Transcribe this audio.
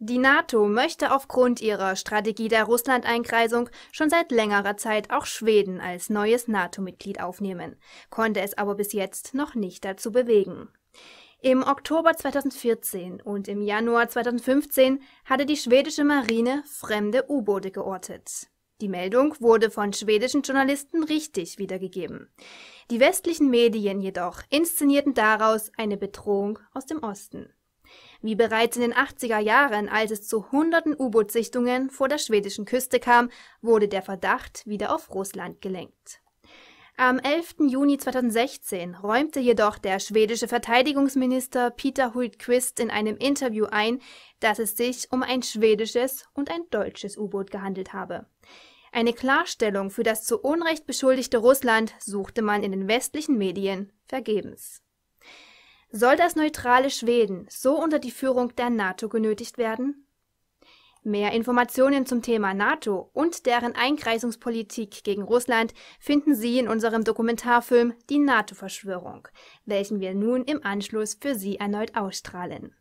Die NATO möchte aufgrund ihrer Strategie der Russland-Einkreisung schon seit längerer Zeit auch Schweden als neues NATO-Mitglied aufnehmen, konnte es aber bis jetzt noch nicht dazu bewegen. Im Oktober 2014 und im Januar 2015 hatte die schwedische Marine fremde U-Boote geortet. Die Meldung wurde von schwedischen Journalisten richtig wiedergegeben. Die westlichen Medien jedoch inszenierten daraus eine Bedrohung aus dem Osten. Wie bereits in den 80er Jahren, als es zu hunderten U-Boot-Sichtungen vor der schwedischen Küste kam, wurde der Verdacht wieder auf Russland gelenkt. Am 11. Juni 2016 räumte jedoch der schwedische Verteidigungsminister Peter Hultqvist in einem Interview ein, dass es sich um ein schwedisches und ein deutsches U-Boot gehandelt habe. Eine Klarstellung für das zu Unrecht beschuldigte Russland suchte man in den westlichen Medien vergebens soll das neutrale Schweden so unter die Führung der NATO genötigt werden? Mehr Informationen zum Thema NATO und deren Einkreisungspolitik gegen Russland finden Sie in unserem Dokumentarfilm Die NATO-Verschwörung, welchen wir nun im Anschluss für Sie erneut ausstrahlen